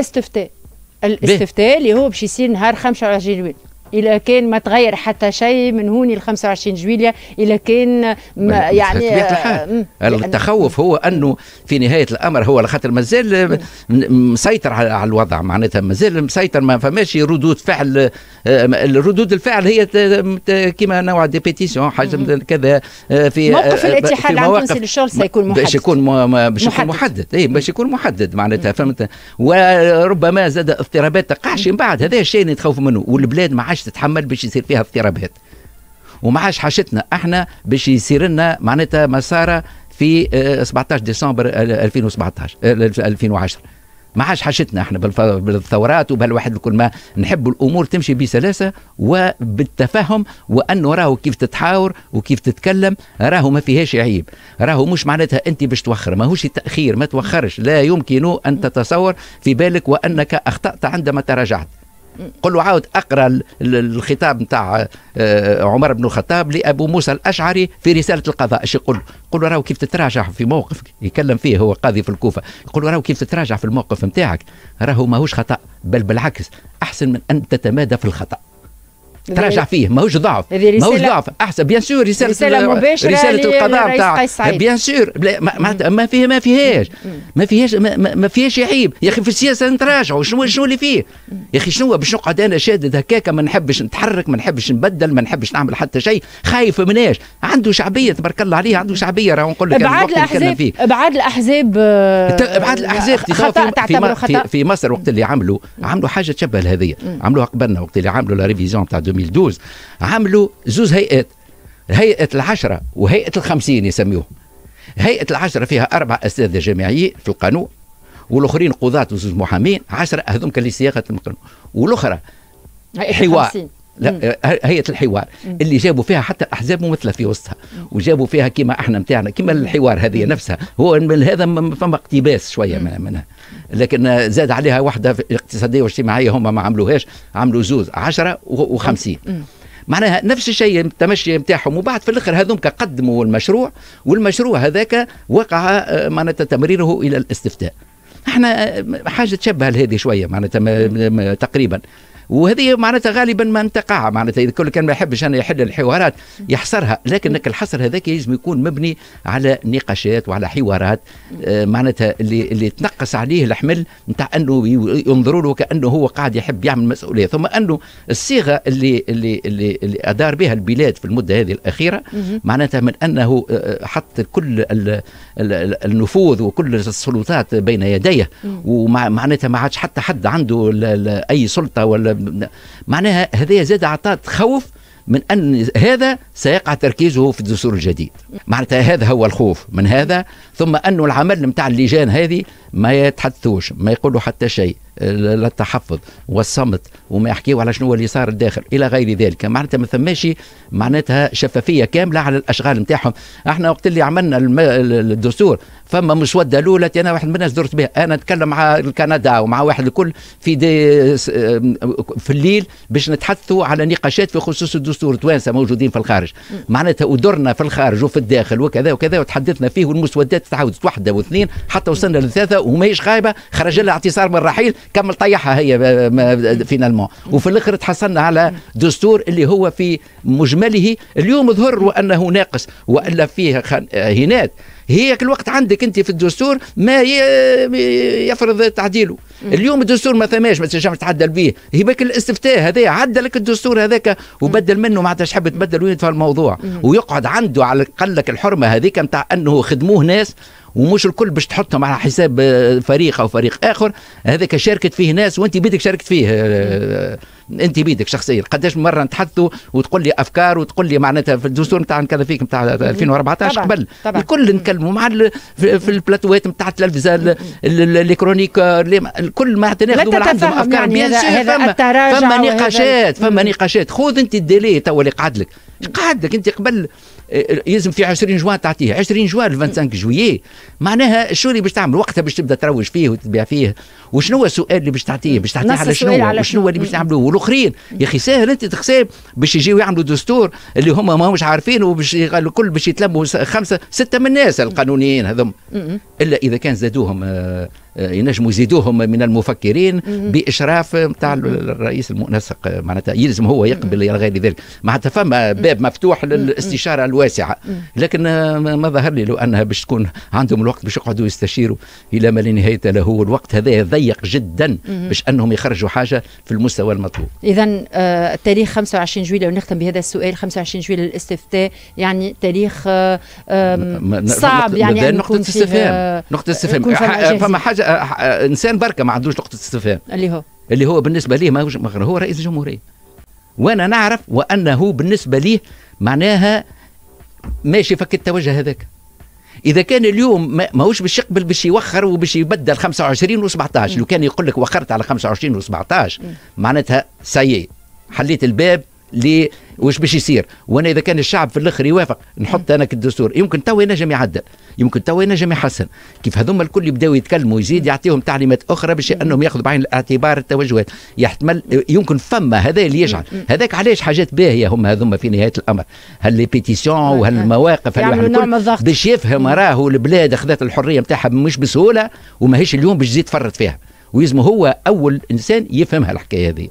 استفتاء الاستفتاء اللي هو باش يصير نهار 25 يوليو إذا كان ما تغير حتى شيء من هوني ل 25 جويليا إذا كان ما يعني آه يعني التخوف هو أنه في نهاية الأمر هو خاطر مازال مسيطر على الوضع معناتها مازال مسيطر ما فماش ردود فعل آه، ردود الفعل هي كما نوع دي بيتيسيون حاجة كذا آه، في آه، موقف الاتحاد العام للشغل سيكون محدد باش يكون باش يكون محدد اي باش يكون محدد معناتها فهمت وربما زاد اضطرابات تقعش من بعد هذا الشيء اللي نتخوف منه والبلاد ما عادش عادش تتحمل باش يصير فيها اضطرابات وما عادش حاجتنا احنا باش يصير لنا معناتها مساره في 17 آه، ديسمبر 2017 2010 آه، ما عادش حاجتنا احنا بالثورات وبالواحد كل ما نحب الامور تمشي بسلاسه وبالتفهم وانه راهو كيف تتحاور وكيف تتكلم راهو ما فيهاش عيب راهو مش معناتها انت باش توخر ماهوش تاخير ما توخرش لا يمكن ان تتصور في بالك وانك اخطات عندما تراجعت قل له عاود اقرا الخطاب نتاع آه، عمر بن الخطاب لابو موسى الاشعري في رساله القضاء ايش يقول قل له راهو كيف تتراجع في موقفك يتكلم فيه هو قاضي في الكوفه يقول له راهو كيف تتراجع في الموقف نتاعك راهو ماهوش خطا بل بالعكس احسن من ان تتمادى في الخطا تراجع فيه ماهوش ضعف ماهوش ضعف احسن بيان سور رساله رساله مباشره رساله القضاء نتاع بيان سور ما فيها ما فيهاش ما فيهاش ما فيهاش عيب يا اخي في السياسه نتراجعوا شنو شنو اللي فيه يا اخي شنو باش نقعد انا شادد هكاك ما نحبش نتحرك ما نحبش نبدل ما نحبش نعمل حتى شيء خايف مناش عنده شعبيه تبارك الله عليه عنده شعبيه راه نقول لك ابعاد الاحزاب ابعاد الاحزاب ابعاد الاحزاب خطا تعتبره خطا في مصر وقت اللي عملوا عملوا حاجه تشبه هذه عملوها قبلنا وقت اللي عملوا لا ريفيزيون تاع 2012 عملوا زوز هيئات هيئة العشرة وهيئة الخمسين يسميوه هيئة العشرة فيها أربعة أساتذة جامعيين في القانون والآخرين قضاة وزوز محامين عشرة هذوك كان لصياغة القانون والأخرى حوار لا آه، هيئه الحوار اللي جابوا فيها حتى احزاب ممثله في وسطها وجابوا فيها كما احنا نتاعنا كما الحوار هذه نفسها هو من هذا فما اقتباس شويه منها لكن زاد عليها واحده اقتصاديه واجتماعيه هم ما عملوهاش عملوا زوز 10 و50 معناها نفس الشيء التمشي نتاعهم وبعد في الاخر هذوك قدموا المشروع والمشروع هذاك وقع آه، معناتها تمريره الى الاستفتاء احنا آه، حاجه تشبه لهذه شويه معناتها تقريبا وهذه معناتها غالبا ما تقع معناتها اذا كان ما يحبش انا يحل الحوارات يحصرها لكنك الحصر هذاك يجب يكون مبني على نقاشات وعلى حوارات آه، معناتها اللي اللي تنقص عليه الحمل نتاع انه ينظروا له كانه هو قاعد يحب يعمل مسؤوليه ثم انه الصيغه اللي اللي اللي, اللي ادار بها البلاد في المده هذه الاخيره معناتها من انه آه، حط كل النفوذ وكل السلطات بين يديه ومعناتها ما عادش حتى حد عنده اي سلطه ولا معناها هذايا زاد عطات تخوف من ان هذا سيقع تركيزه في الدستور الجديد معناتها هذا هو الخوف من هذا ثم انه العمل نتاع اللجان هذه ما يتحدثوش ما يقولوا حتى شيء للتحفظ والصمت وما يحكيوا على شنو هو اللي صار الداخل الى غير ذلك معناتها ما ثماش معناتها شفافيه كامله على الاشغال نتاعهم احنا وقت اللي عملنا الدستور فما مسوده الاولى انا واحد من الناس درت بها انا نتكلم مع كندا ومع واحد الكل في دي في الليل باش نتحدثوا على نقاشات في خصوص الدستور توانسه موجودين في الخارج معناتها ودرنا في الخارج وفي الداخل وكذا وكذا وتحدثنا فيه والمسودات تعاودت واحده واثنين حتى وصلنا لثلاثه وماهيش خايبه خرج لها اعتصام الرحيل كمل طيحها هي آه، فينالمون وفي الاخر تحصلنا على دستور اللي هو في مجمله اليوم ظهر وانه ناقص والا فيه آه، هناك هي كل وقت عندك انت في الدستور ما يفرض تعديله اليوم الدستور ما ثماش ما تنجمش تعدل به هي بك الاستفتاء هذا عدل لك الدستور هذاك وبدل منه ما عادش حب تبدل ويدفع الموضوع ويقعد عنده على الاقل الحرمه هذيك نتاع انه خدموه ناس ومش الكل باش تحطهم على حساب فريق او فريق اخر هذاك شاركت فيه ناس وانت بيدك شاركت فيه آه، انت بيدك شخصيا قداش مره نتحدثوا وتقول لي افكار وتقول لي معناتها في الدستور نتاع كذا فيك نتاع 2014 طبعًا. قبل طبعًا. الكل نكلموا مع في البلاتوات نتاع التلفزه الكرونيك الكل ما ناخذوا ولا عندهم افكار يعني هذا فما, فما نقاشات فما نقاشات خذ انت الدليل تو اللي قعد لك قعد لك انت قبل يلزم في 20 جوان تعطيها 20 جوان 25 جويي معناها شو اللي باش تعمل وقتها باش تبدا تروج فيه وتبيع فيه وشنو هو السؤال اللي باش تعطيه باش تعطيه على شنو وشنو اللي باش تعملوه والاخرين يا اخي ساهل انت تخساب باش يجيو يعملوا دستور اللي هما ماهمش عارفين وباش الكل باش يتلموا خمسه سته من الناس القانونيين هذم الا اذا كان زادوهم آه آه، ينجموا يزيدوهم من المفكرين باشراف نتاع الرئيس المنسق آه، معناتها يلزم هو يقبل الى غير ذلك معناتها فما باب مفتوح للاستشاره الواسعه لكن آه، ما ظهر لي لو انها باش تكون عندهم الوقت باش يقعدوا يستشيروا الى ما لا نهايه له الوقت هذا ضيق جدا باش انهم يخرجوا حاجه في المستوى المطلوب اذا التاريخ 25 جويلية ونختم بهذا السؤال 25 جويلية للاستفتاء يعني تاريخ صعب يعني نقطه استفهام نقطه استفهام فما حاجه انسان بركه ما عندوش نقطه استفهام اللي هو اللي هو بالنسبه ليه ماهوش هو رئيس الجمهوريه وانا نعرف وانه بالنسبه ليه معناها ماشي فك التوجه هذاك اذا كان اليوم ماهوش باش يقبل باش يوخر وباش يبدل 25 و17 لو كان يقول لك وخرت على 25 و17 معناتها سيء حليت الباب ل واش باش يصير وانا اذا كان الشعب في الاخر يوافق نحط انا كالدستور يمكن تو ينجم يعدل يمكن تو ينجم يحسن كيف هذوما الكل يبداو يتكلموا يزيد يعطيهم تعليمات اخرى باش انهم ياخذوا بعين الاعتبار التوجهات يحتمل يمكن فما هذا اللي يجعل هذاك علاش حاجات باهيه هم هذوما في نهايه الامر هل لي بيتيسيون وهل المواقف باش يفهم راهو البلاد اخذت الحريه نتاعها مش بسهوله وماهيش اليوم باش تزيد تفرط فيها ويزم هو اول انسان يفهم هالحكايه هذه